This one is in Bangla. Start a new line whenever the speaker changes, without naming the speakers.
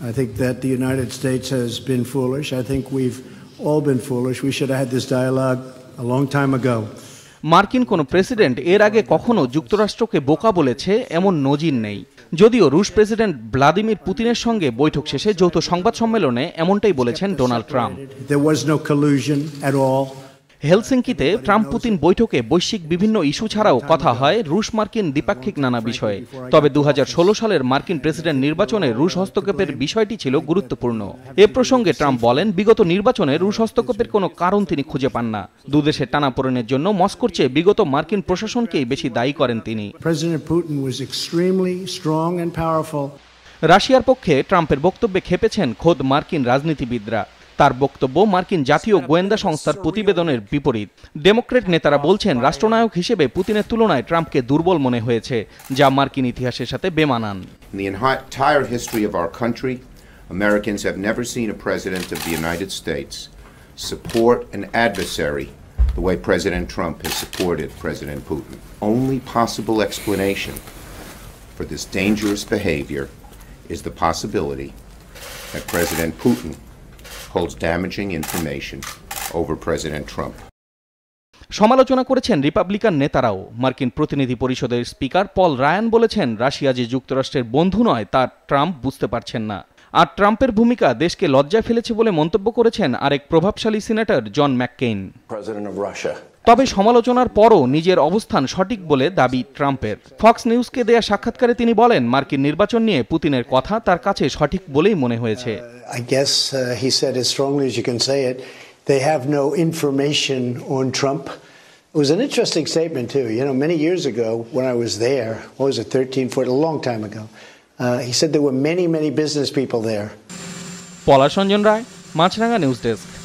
I think that the United States has been foolish. I think we've all been foolish. We should have had this dialogue a long time ago.
মার্কিন কোন প্রেসিডেন্ট এর আগে কখনো যুক্তরাষ্ট্রকে বোকা বলেছে এমন নজির নেই যদিও রুশ প্রেসিডেন্ট ভ্লাদিমির পুতিনের সঙ্গে বৈঠক শেষে যৌথ সংবাদ সম্মেলনে এমনটাই বলেছেন ডোনাল্ড ট্রাম্প হেলসিঙ্কিতে ট্রাম্প পুতিন বৈঠকে বৈশ্বিক বিভিন্ন ইস্যু ছাড়াও কথা হয় রুশ মার্কিন দ্বিপাক্ষিক নানা বিষয়ে তবে দু সালের মার্কিন প্রেসিডেন্ট নির্বাচনে রুশ হস্তক্ষেপের বিষয়টি ছিল গুরুত্বপূর্ণ এ প্রসঙ্গে ট্রাম্প বলেন বিগত নির্বাচনে রুশ হস্তক্ষেপের কোনো কারণ তিনি খুঁজে পান না দুদেশের টানাপোড়েনের জন্য মস্কোর চেয়ে বিগত মার্কিন প্রশাসনকেই বেশি দায়ী করেন তিনি রাশিয়ার পক্ষে ট্রাম্পের বক্তব্যে খেপেছেন খোদ মার্কিন রাজনীতিবিদরা তার বক্তব্য মার্কিন জাতীয় গোয়েন্দা সংস্থার প্রতিবেদনের বিপরীত ডেমোক্রেট নেতারা বলছেন রাষ্ট্রনায়ক হিসেবে পুতিনের তুলনায় ট্রাম্পকে দুর্বল মনে হয়েছে যা মার্কিন ইতিহাসের সাথে বেমানান
Americans have never seen a president of the United States support an adversary the way President Trump has supported President Putin. Only possible explanation for this dangerous behavior is the possibility that President Putin holds damaging information over
President Trump. সমালোচনা করেছেন রিপাবলিকান নেতারাও মার্কিন প্রতিনিধি পরিষদের স্পিকার পল রায়ান বলেছেন রাশিয়া যে যুক্তরাষ্ট্রের বন্ধু নয় তা ট্রাম্প বুঝতে পারছেন না আর ট্রাম্পের ভূমিকা দেশকে লজ্জায় ফেলেছে বলে মন্তব্য করেছেন আরেক প্রভাবশালী সিনেটর জন ম্যাককেইন তবে সমালোচনার পরও নিজের অবস্থান সঠিক বলে দাবি ট্রাম্পের ফক্স নিউজকে দেয়া সাক্ষাৎকারে তিনি বলেন মার্কিন নির্বাচন নিয়ে পুতিনের কথা তার কাছে সঠিক বলেই মনে হয়েছে
uh, uh, They have no information on Trump. It was an interesting statement, too. You know, many years ago, when I was there, what was it, 13, 14, a long time ago, Uh, he said there were many, many business people
there. পলাশঞ্জন রায় মাছরাঙ্গা নিউজ ডেস্ক